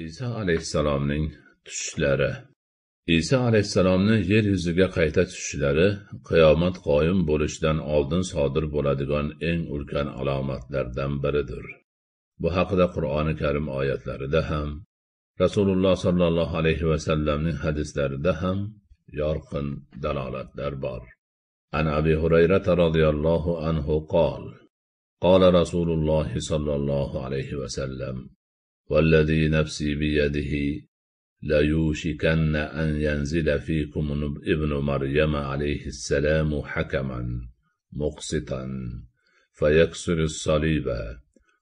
iso alayhissalomning tushishlari iso alayhissalomni yer yuziga qayta tushishlari qiyomat qoyim bo'lishidan oldin sodir bo'ladigan eng ulkan alomatlardan biridir bu haqida qur'oni karim oyatlarida ham rasululloh sollallohu alayhi vasallamning hadislarida ham yorqin dalolatlar bor Ana abi هريرة رضي anhu qol قال rasululloh رسول alayhi صلى والذي نفسي بيده ليوشكن أن ينزل فيكم ابن مريم عليه السلام حكما مقسطا فيكسر الصليب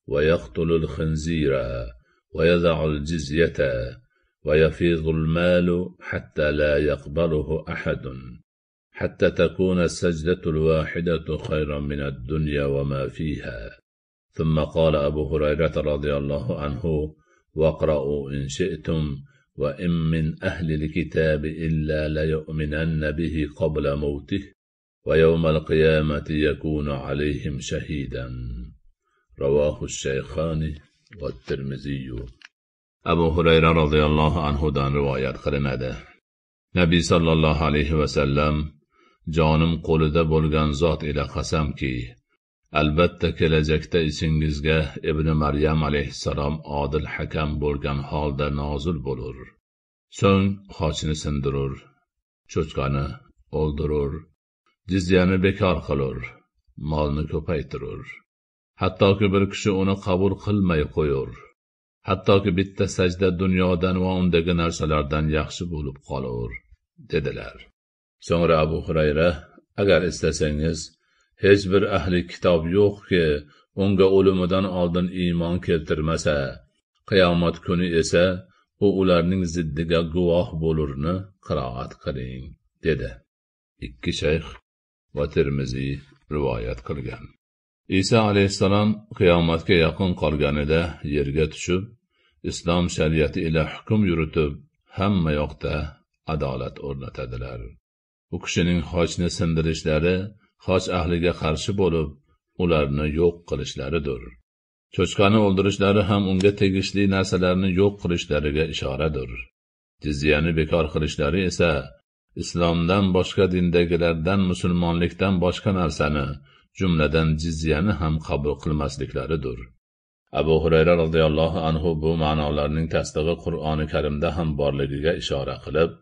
ويقتل الخنزير ويضع الجزية ويفيض المال حتى لا يقبله أحد حتى تكون السجدة الواحدة خيرا من الدنيا وما فيها ثم قال أبو هريرة رضي الله عنه واقرأوا إن شئتم وإن من أهل الكتاب إلا ليؤمنن به قبل موته ويوم القيامة يكون عليهم شهيدا رواه الشيخان والترمذي أبو هريرة رضي الله عنه دان روايات qilinadi صلى الله عليه وسلم جانم qo'lida ذبول zot إلى qasamki albatta kelajakda esingizga ibn maryam alayhissalom odil hakam bo'lgan holda nozil bo'lur so'ng xochni sindirur cho'chqani o'ldirur jizyani bekor qilur molni ko'paytirur hattoki bir kishi uni qabul qilmay qo'yur hattoki bitta sajda dunyodan va undagi narsalardan yaxshi bo'lib qolur dedilar so'ngra abu hurayra agar istasangiz hech bir ahli kitob yo'qki unga o'limidan oldin iymon keltirmasa qiyomat kuni esa u ularning ziddiga guvoh bo'lurni qiroat qiling dedi ikki shayx va termiziy rivoyat qilgan iso alayhissalom qiyomatga yaqin qolganida yerga tushib islom shariati ila hukm yuritib hamma yoqda adolat o'rnatadilar u kishining xochni sindirishlari xos ahliga qarshi bo'lib ularni yo'q qilishlaridir cho'chqani o'ldirishlari ham unga tegishli narsalarni yo'q qilishlariga ishoradir jizyani bekor qilishlari esa islomdan boshqa dindagilardan musulmonlikdan boshqa narsani jumladan jizyani ham qabul qilmasliklaridir abu hurayra roziyallohu anhu bu ma'nolarning tasdig'i qur'oni karimda ham borligiga ishora qilib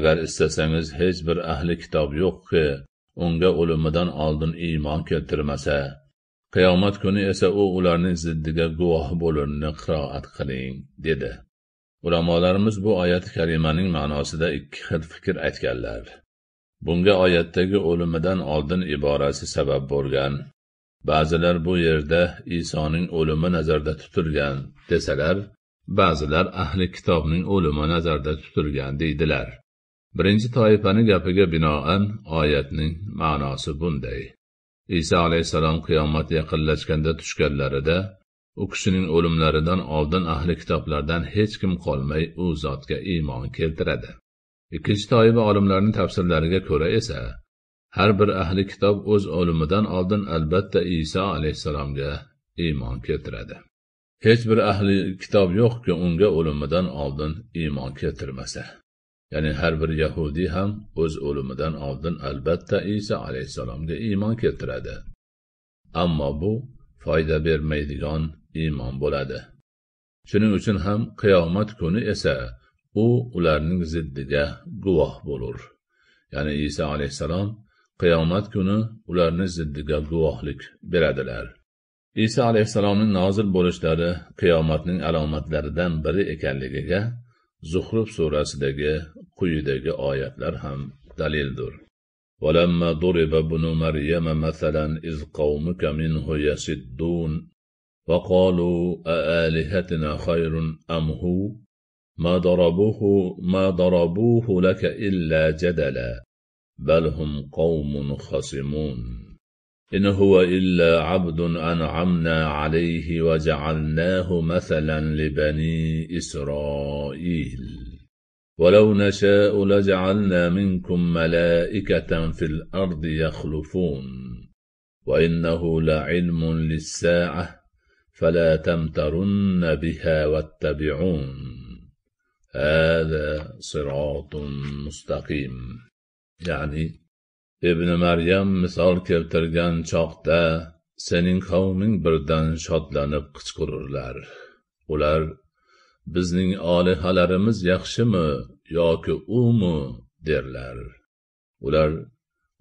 agar istasangiz hech bir ahli kitob yo'qki unga o'limidan oldin iymon keltirmasa qiyomat kuni esa u ularning ziddiga guvoh bo'lurini qiroat qiling dedi ulamolarimiz bu oyat kalimaning ma'nosida ikki xil fikr aytganlar bunga oyatdagi o'limidan oldin iborasi sabab bo'lgan ba'zilar bu yerda isoning o'limi nazarda tutilgan desalar ba'zilar ahli kitobning o'limi nazarda tutilgan deydilar birinchi toifani gapiga binoan oyatning ma'nosi bunday iso alayhissalom qiyomat yaqinlashganda tushganlarida u kishining o'limlaridan oldin ahli kitoblardan hech kim qolmay u zotga iymon keltiradi ikkinchi toifa olimlarning tafsirlariga ko'ra esa har bir ahli kitob o'z o'limidan oldin albatta iso alayhissalomga iymon keltiradi hech bir ahli kitob yo'qki unga o'limidan oldin iymon keltirmasa ya'ni har bir yahudiy ham o'z o'limidan oldin albatta iso alayhissalomga iymon keltiradi ammo bu foyda bermaydigan iymon bo'ladi shuning uchun ham qiyomat kuni esa u ularning ziddiga guvoh bo'lur ya'ni iso alayhissalom qiyomat kuni ularni ziddiga guvohlik beradilar iso alayhissalomning nozil bo'lishlari qiyomatning alomatlaridan biri ekanligiga zuhruf surasidagi quyidagi oyatlar ham dalildir ولما ضرب ابن مريم مثلا إذ قومك منه يسدون وقالوا أآلهتنا خير أم هو ما ضربوه ما ضربوه لك إلا جدلا بل هم قوم خصمون إن هو إلا عبد أنعمنا عليه وجعلناه مثلا لبني إسرائيل ولو نشاء لجعلنا منكم ملائكة في الأرض يخلفون وإنه لعلم للساعة فلا تمترن بها واتبعون هذا صراط مستقيم يعني ibn maryam misol keltirgan chog'da sening qavming birdan shodlanib qichqirurlar ular bizning olihalarimiz yaxshimi yoki umi derlar ular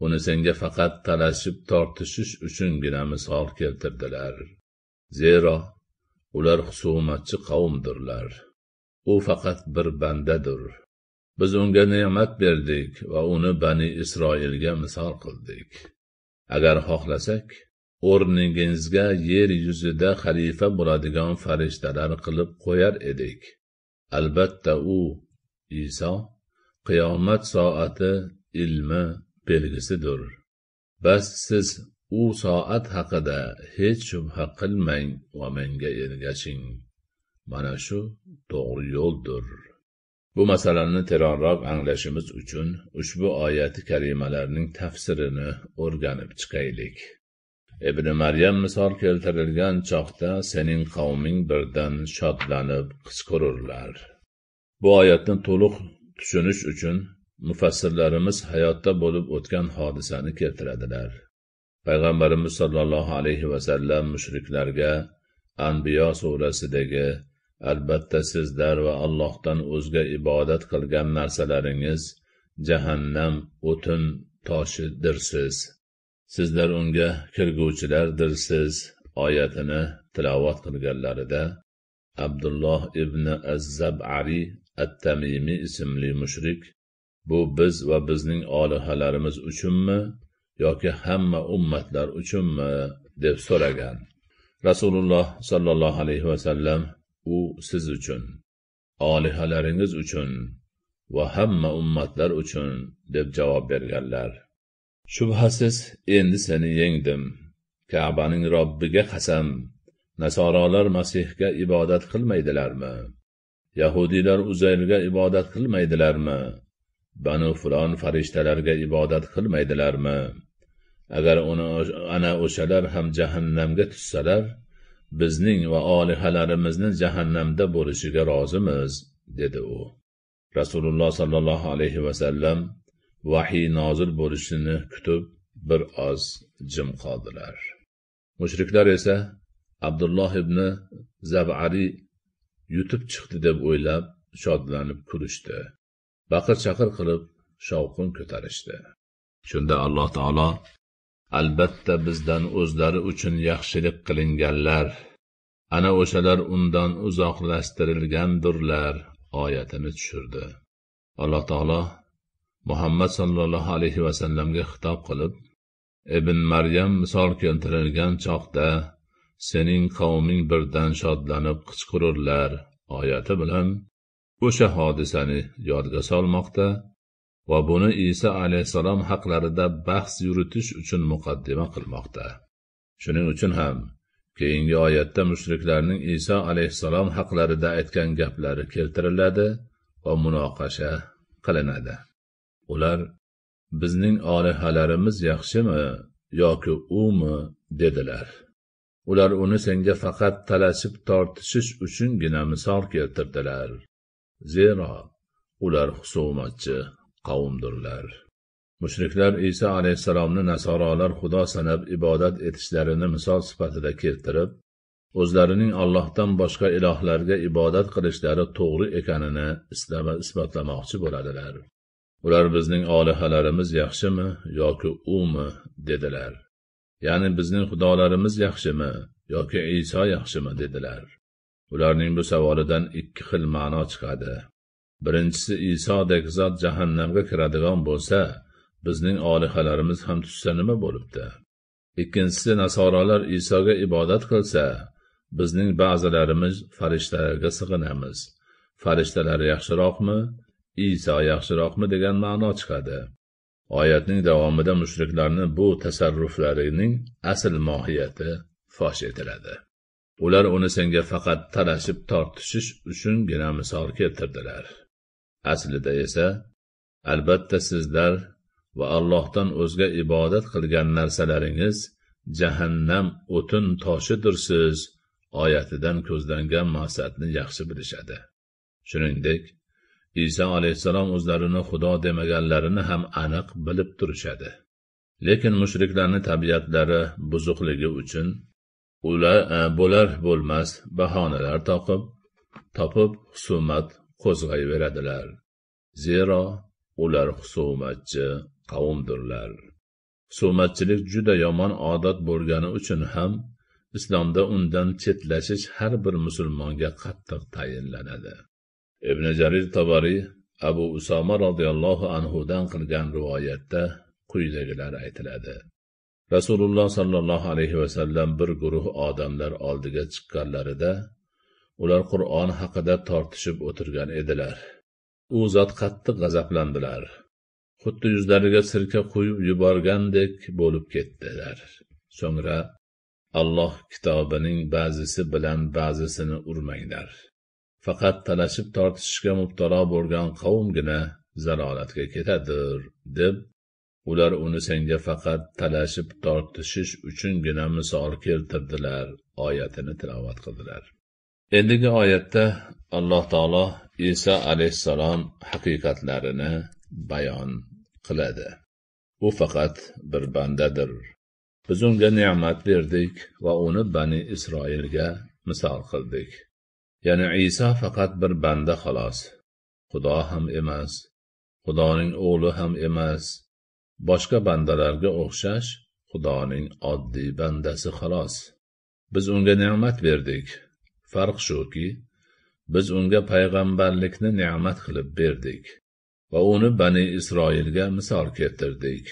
uni senga faqat talashib tortishish uchungina misol keltirdilar zero ular husumatchi qavmdirlar u faqat bir bandadir biz unga ne'mat berdik va uni bani isroilga misol qildik agar xohlasak o'rningizga yer yuzida xalifa bo'ladigan farishtalar qilib qo'yar edik albatta u iso qiyomat soati ilmi belgisidir bas siz u soat haqida hech shubha qilmang va menga ergashing mana shu to'g'ri yo'ldir Bu masalani teronroq anglashimiz uchun ushbu oyati karimalarning tafsirini o'rganib chiqaylik. ibn maryam misol keltirilgan chog'da sening qavming birdan shodlanib qisqururlar bu oyatni to'liq tushunish uchun mufassirlarimiz hayotda bo'lib o'tgan hodisani keltiradilar payg'ambarimiz sollallohu alayhi vasallam mushriklarga anbiyo surasidagi albatta sizlar va allohdan o'zga ibodat qilgan narsalaringiz jahannam o'tin toshidirsiz sizlar unga kirguvchilardirsiz oyatini tilovat qilganlarida abdulloh ibn azzabari at tamimiy ismli mushrik bu biz va bizning olihalarimiz uchunmi yoki hamma ummatlar uchunmi deb so'ragan rasululloh sollallohu alayhi vasallam u siz uchun olihalaringiz uchun va hamma ummatlar uchun deb javob berganlar shubhasiz endi seni yengdim kabaning robbiga qasam nasorolar masihga ibodat qilmaydilarmi yahudiylar uzayrga ibodat qilmaydilarmi banu fulon farishtalarga ibodat qilmaydilarmi agar uni ana o'shalar ham jahannamga tushsalar bizning va olihalarimizni jahannamda bo'lishiga rozimiz dedi u rasululloh sollallohu alayhi vasallam vahiy nozil bo'lishini kutib bir oz jim qoldilar mushriklar esa abdulloh ibn zabariy yutib chiqdi deb o'ylab shodlanib kulishdi baqir chaqir qilib shovqin ko'tarishdi shunda alloh taolo albatta bizdan o'zlari uchun yaxshilik qilinganlar ana o'shalar undan uzoqlashtirilgandurlar oyatini tushirdi alloh taolo muhammad sollallohu alayhi vasallamga xitob qilib ibn maryam misol keltirilgan chog'da sening qavming birdan shodlanib qichqirurlar oyati bilan o'sha hodisani yodga solmoqda va buni iso alayhissalom haqlarida bahs yuritish uchun muqaddima qilmoqda shuning uchun ham keyingi oyatda mushriklarning iso alayhissalom haqlarida aytgan gaplari keltiriladi va munoqasha qilinadi ular bizning olihalarimiz yaxshimi yoki umi dedilar ular uni senga faqat talashib tortishish uchungina misol keltirdilar zero ular husumatchi qavmdirlar mushriklar iso alayhissalomni nasorolar xudo sanab ibodat etishlarini misol sifatida keltirib o'zlarining allohdan boshqa ilohlarga ibodat qilishlari to'g'ri ekanini isbotlamoqchi bo'ladilar ular bizning olihalarimiz yaxshimi yoki umi dedilar ya'ni bizning xudolarimiz yaxshimi yoki iso yaxshimi dedilar ularning bu savolidan ikki xil ma'no chiqadi birinchisi isodek zot jahannamga kiradigan bo'lsa bizning olihalarimiz ham tushsa nima bo'libdi ikkinchisi nasorolar isoga ibodat qilsa bizning ba'zilarimiz farishtalarga sig'inamiz farishtalar yaxshiroqmi iso yaxshiroqmi degan ma'no chiqadi oyatning davomida mushriklarni bu tasarruflarining asl mohiyati fosh etiladi ular uni senga faqat talashib tortishish uchungina misol keltirdilar aslida esa albatta sizlar va allohdan o'zga ibodat qilgan narsalaringiz jahannam o'tin toshidirsiz oyatidan ko'zlangan maqsadni yaxshi bilishadi shuningdek iso alayhissalom o'zlarini xudo demaganlarini ham aniq bilib turishadi lekin mushriklarni tabiatlari buzuqligi uchun ular e, bo'lar bo'lmas bahonalar topib topib husumat qo'zg'ayveradilar zero ular husumatchi qavmdirlar husumatchilik juda yomon odat bo'lgani uchun ham islomda undan chetlashish har bir musulmonga qattiq tayinlanadi ibn jarir tabariy abu usoma roziyallohu anhudan qilgan rivoyatda quyidagilar aytiladi rasululloh sollallohu alayhi vasallam bir guruh odamlar oldiga chiqqanlarida ular qur'on haqida tortishib o'tirgan edilar u zot qattiq g'azablandilar xuddi yuzlariga sirka quyib yuborgandek bo'lib ketdilar so'ngra alloh kitobining ba'zisi bilan ba'zisini urmanglar faqat talashib tortishishga mubtalo bo'lgan qavmgina zalolatga ketadir deb ular uni senga faqat talashib tortishish uchungina misol keltirdilar oyatini tilovat qildilar endigi oyatda alloh taolo iso alayhissalom haqiqatlarini bayon qiladi u faqat bir bandadir biz unga ne'mat berdik va uni bani isroilga misol qildik ya'ni iso faqat bir banda xolos xudo ham emas xudoning o'g'li ham emas boshqa bandalarga o'xshash xudoning oddiy bandasi xolos biz unga ne'mat berdik farq shuki biz unga payg'ambarlikni ne'mat qilib berdik va uni bani isroilga misol keltirdik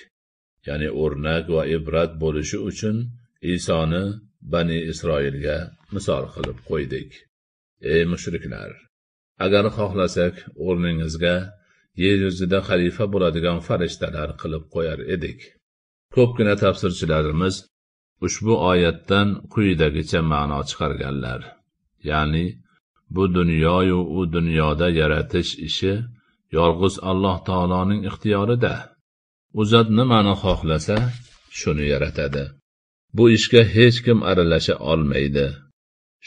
ya'ni o'rnak va ibrat bo'lishi uchun isoni bani isroilga misol qilib qo'ydik ey mushriklar agar xohlasak o'rningizga yer yuzida xalifa bo'ladigan farishtalar qilib qo'yar edik ko'pgina tafsirchilarimiz ushbu oyatdan quyidagicha ma'no chiqarganlar ya'ni bu dunyoyu u dunyoda yaratish ishi yolg'iz alloh taoloning ixtiyorida u zot nimani xohlasa shuni yaratadi bu ishga hech kim aralasha olmaydi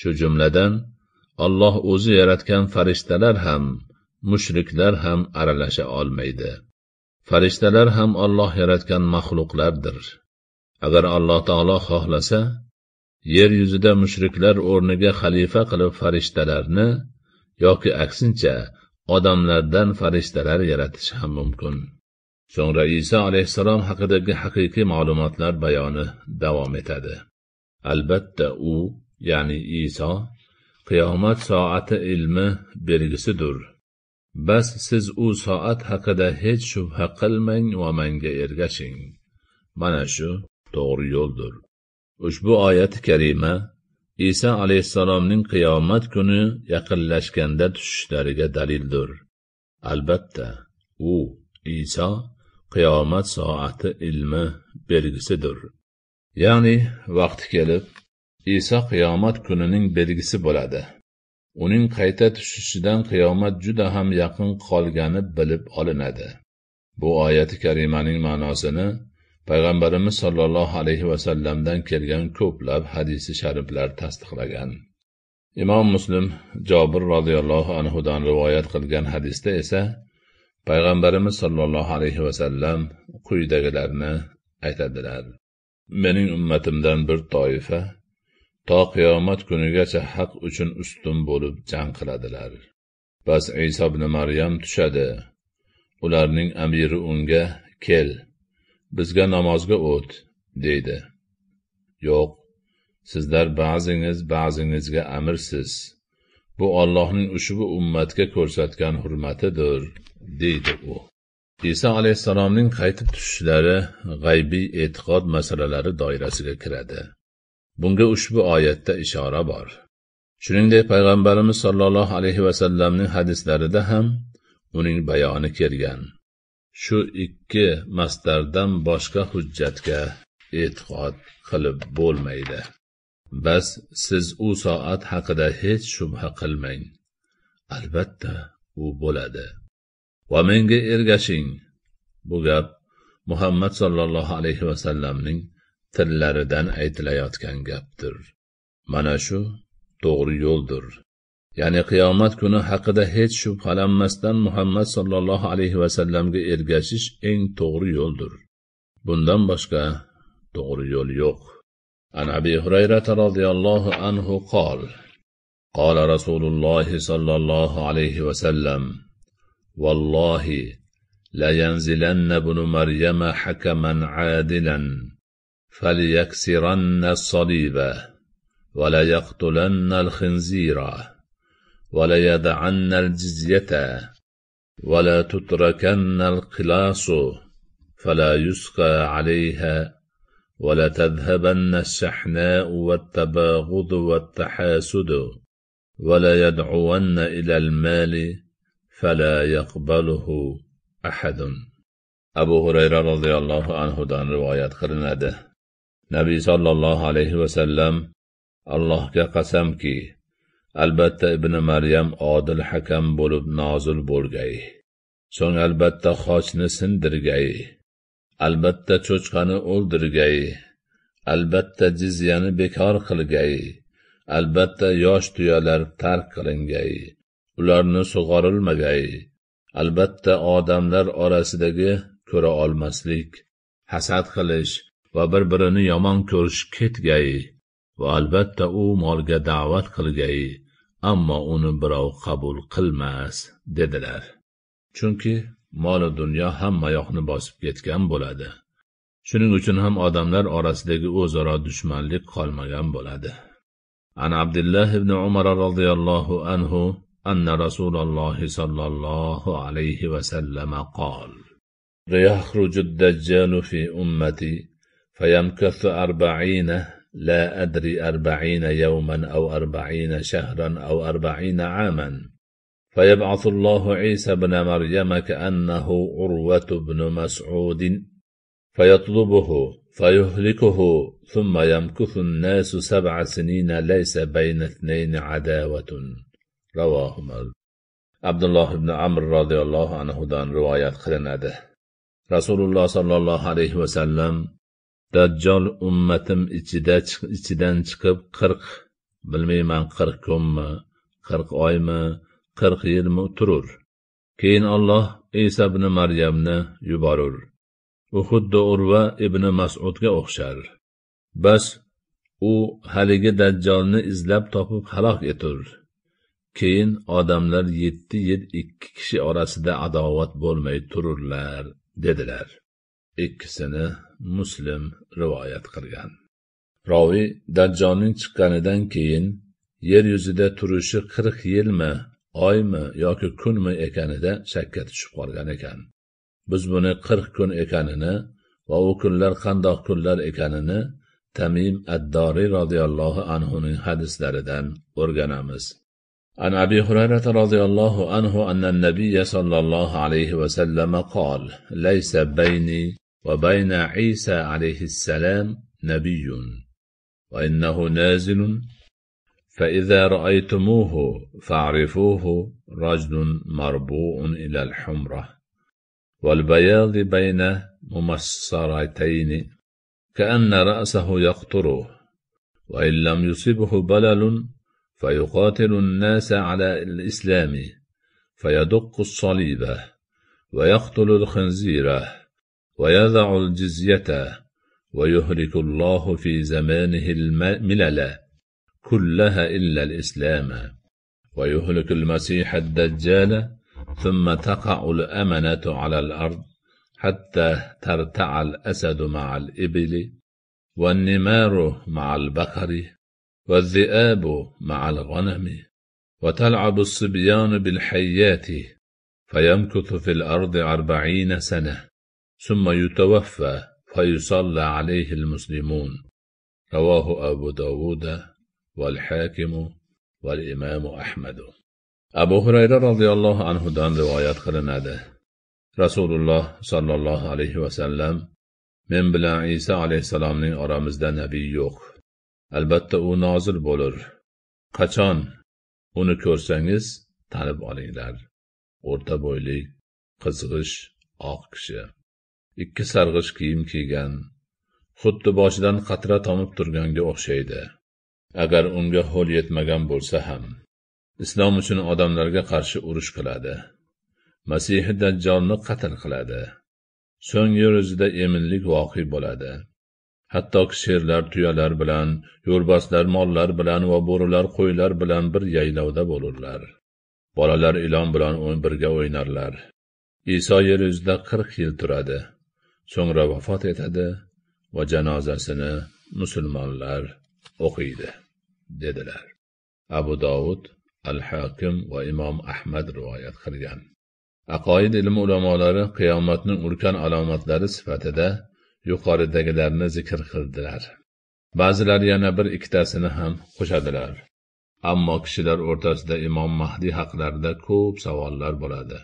shu jumladan olloh o'zi yaratgan farishtalar ham mushriklar ham aralasha olmaydi farishtalar ham olloh yaratgan maxluqlardir agar alloh taolo xohlasa yer yuzida mushriklar o'rniga xalifa qilib farishtalarni yoki aksincha odamlardan farishtalar yaratishi ham mumkin so'ngra iso alayhissalom haqidagi haqiqiy ma'lumotlar bayoni davom etadi albatta u ya'ni iso qiyomat soati ilmi belgisidir bas siz u soat haqida hech shubha qilmang va manga ergashing mana shu to'g'ri yo'ldir Ushbu oyati karima Isa alayhissalomning qiyomat kuni yaqinlashganda tushishlariga dalildir. Albatta, u Isa qiyomat soati ilmi belgisidir. Ya'ni vaqti kelib Isa qiyomat kunining belgisi bo'ladi. Uning qayta tushishidan qiyomat juda ham yaqin qolgani bilib olinadi. Bu oyati karimaning ma'nosini payg'ambarimiz sollallohu alayhi vasallamdan kelgan ko'plab hadisi shariflar tasdiqlagan imom muslim jobir roziyallohu anhudan rivoyat qilgan hadisda esa payg'ambarimiz sollallohu alayhi vasallam quyidagilarni aytadilar mening ummatimdan bir toifa to qiyomat kunigacha haq uchun ustun bo'lib jang qiladilar bas iso ibn maryam tushadi ularning amiri unga kel bizga namozga o't deydi yo'q sizlar ba'zingiz ba'zingizga amirsiz bu ollohning ushbu ummatga ko'rsatgan hurmatidir deydi u iso alayhissalomning qaytib tushishlari g'aybiy e'tiqod masalalari doirasiga kiradi bunga ushbu oyatda ishora bor shuningdek payg'ambarimiz sollallohu alayhi vasallamning hadislarida ham uning bayoni kelgan shu ikki masdardan boshqa hujjatga e'tiqod qilib bo'lmaydi bas siz u soat haqida hech shubha qilmang albatta u bo'ladi va menga ergashing bu gap muhammad sollallohu alayhi vasallamning tillaridan aytilayotgan gapdir mana shu to'g'ri yo'ldir ya'ni qiyomat kuni haqida hech shubhalanmasdan muhammad sollallohu alayhi vasallamga ergashish eng to'g'ri yo'ldir bundan boshqa to'g'ri yo'l yo'q an abi hurayrata roziyallohu anhu qol قال رسول الله صلى الله عليه وسلم والله لينزلن ابن مريم حكما عادلا فليكسرن الصليب وليقتلن الخنزيره وليدعن الجزية ولا تتركن القلاص فلا يسقى عليها ولتذهبن الشحناء والتباغض والتحاسد ولا يدعون إلى المال فلا يقبله أحد أبو هريرة رضي الله عنه دان روايات نبي صلى الله عليه وسلم الله qasamki albatta ibn maryam odil hakam bo'lib nozil bo'lgay so'ng albatta xochni sindirgay albatta cho'chqani o'ldirgay albatta jizyani bekor qilgay albatta yosh tuyalar tark qilingay ularni sug'orilmagay albatta odamlar orasidagi ko'ra olmaslik hasad qilish va bir birini yomon ko'rish ketgay va albatta u molga da'vat qilgay ammo uni birov qabul qilmas dedilar chunki molu dunyo hammayoqni bosib ketgan bo'ladi shuning uchun ham odamlar orasidagi o'zaro dushmanlik qolmagan bo'ladi an abdulloh ibn umar roziyallohu anhu anna رسول sollallohu alayhi vasallam qol وسلم قال ليخرج الدجال في أمتي فيمكث أربعين لا أدري أربعين يوما أو أربعين شهرا أو أربعين عاما فيبعث الله عيسى بن مريم كأنه عروة بن مسعود فيطلبه فيهلكه ثم يمكث الناس سبع سنين ليس بين اثنين عداوة رواهما عبد الله بن عمرو رضي الله عنه ده رسول الله صلى الله عليه وسلم dajjol ummatim ichida ichidan chiqib qirq bilmayman qirq kunmi qirq oymi qirq yilmi turur keyin olloh iso ibn maryamni yuborur u xuddi urva ibn masudga o'xshar bas u haligi dajjolni izlab topib halok etur keyin odamlar yetti yil ikki kishi orasida adovat bo'lmay tururlar dedilar ikkisini muslim rivoyat qilgan roviy dajjolning chiqqanidan keyin yer yuzida turishi qirq yilmi oymi yoki kunmi ekanida shakka tushib qolgan ekan biz buni qirq kun ekanini va u kunlar qandoq kunlar ekanini tamim addoriy roziyallohu anhuning hadislaridan o'rganamiz عن أبي هريرة رضي الله عنه أن النبي صلى الله عليه وسلم قال ليس بيني وبين عيسى عليه السلام نبي وإنه نازل فإذا رأيتموه فاعرفوه رجل مربوء إلى الحمرة والبياض بين ممسرتين كأن رأسه يقطره وإن لم يصبه بلل فيقاتل الناس على الإسلام فيدق الصليب ويقتل الخنزيره ويضع الجزية ويهلك الله في زمانه الملل كلها إلا الإسلام ويهلك المسيح الدجال ثم تقع الأمنة على الأرض حتى ترتع الأسد مع الإبل والنمار مع البقر والذئاب مع الغنم وتلعب الصبيان بالحيات فيمكث في الأرض أربعين سنة ثم يتوفى فيصلى عليه المسلمون رواه أبو داود والحاكم والإمام أحمد أبو هريرة رضي الله عنه دان روايات قلنادة رسول الله صلى الله عليه وسلم men bilan iso alayhissalomning oramizda nabiy yo'q albatta u nozil bo'lur qachon uni ko'rsangiz tanib olinglar o'rta bo'yli qizg'ish oq kishi ikki sarg'ish kiyim kiygan xuddi boshidan qatra tomib turganga o'xshaydi agar unga ho'l yetmagan bo'lsa ham islom uchun odamlarga qarshi urush qiladi masihi dajjolni qatl qiladi so'ng yer yuzida eminlik voqe bo'ladi hattoki sherlar tuyalar bilan yo'lbarslar mollar bilan va bo'rilar qo'ylar bilan bir yaylovda bo'lurlar bolalar ilon bilan birga o'ynarlar iso yer yuzida qirq yil turadi so'ngra vafot etadi va janozasini musulmonlar o'qiydi dedilar abu dovud al hokim va imom ahmad rivoyat qilgan aqoid ilmi ulamolari qiyomatning ulkan alomatlari sifatida yuqoridagilarni zikr qildilar ba'zilar yana bir ikkitasini ham qo'shadilar ammo kishilar o'rtasida imom mahdiy haqlarida ko'p savollar bo'ladi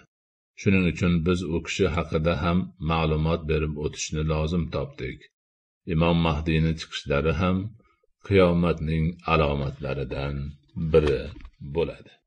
shuning uchun biz u kishi haqida ham ma'lumot berib o'tishni lozim topdik imom mahdiyni chiqishlari ham qiyomatning alomatlaridan biri bo'ladi